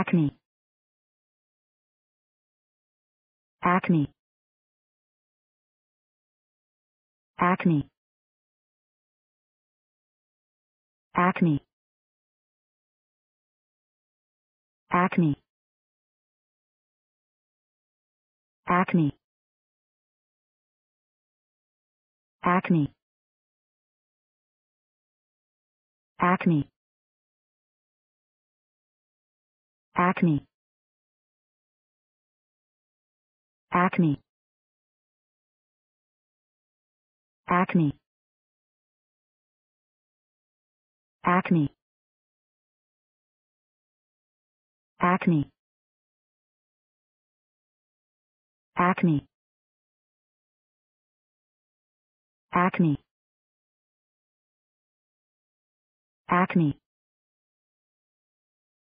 Acne. Acne. Acne. Acne. Acne. Acne. Acne. Acne. Acme. Acme. Acme. Acme. Acme. Acme. Acme. Acme.